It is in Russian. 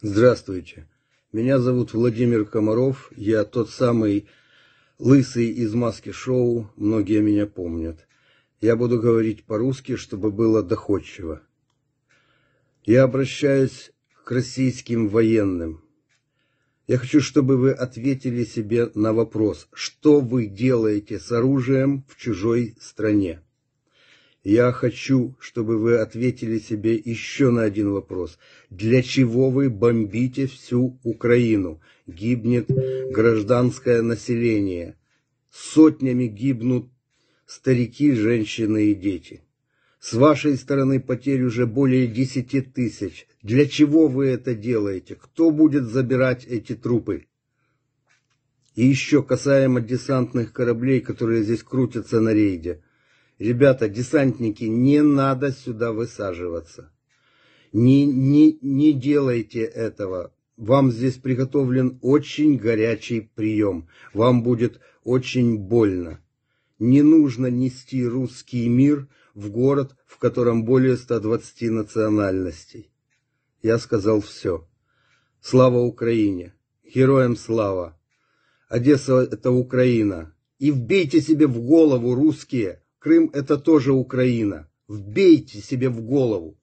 Здравствуйте. Меня зовут Владимир Комаров. Я тот самый лысый из маски шоу. Многие меня помнят. Я буду говорить по-русски, чтобы было доходчиво. Я обращаюсь к российским военным. Я хочу, чтобы вы ответили себе на вопрос, что вы делаете с оружием в чужой стране. Я хочу, чтобы вы ответили себе еще на один вопрос. Для чего вы бомбите всю Украину? Гибнет гражданское население. Сотнями гибнут старики, женщины и дети. С вашей стороны потерь уже более 10 тысяч. Для чего вы это делаете? Кто будет забирать эти трупы? И еще касаемо десантных кораблей, которые здесь крутятся на рейде – Ребята, десантники, не надо сюда высаживаться. Не, не, не делайте этого. Вам здесь приготовлен очень горячий прием. Вам будет очень больно. Не нужно нести русский мир в город, в котором более 120 национальностей. Я сказал все. Слава Украине! Героям слава! Одесса — это Украина! И вбейте себе в голову, русские, Крым – это тоже Украина. Вбейте себе в голову.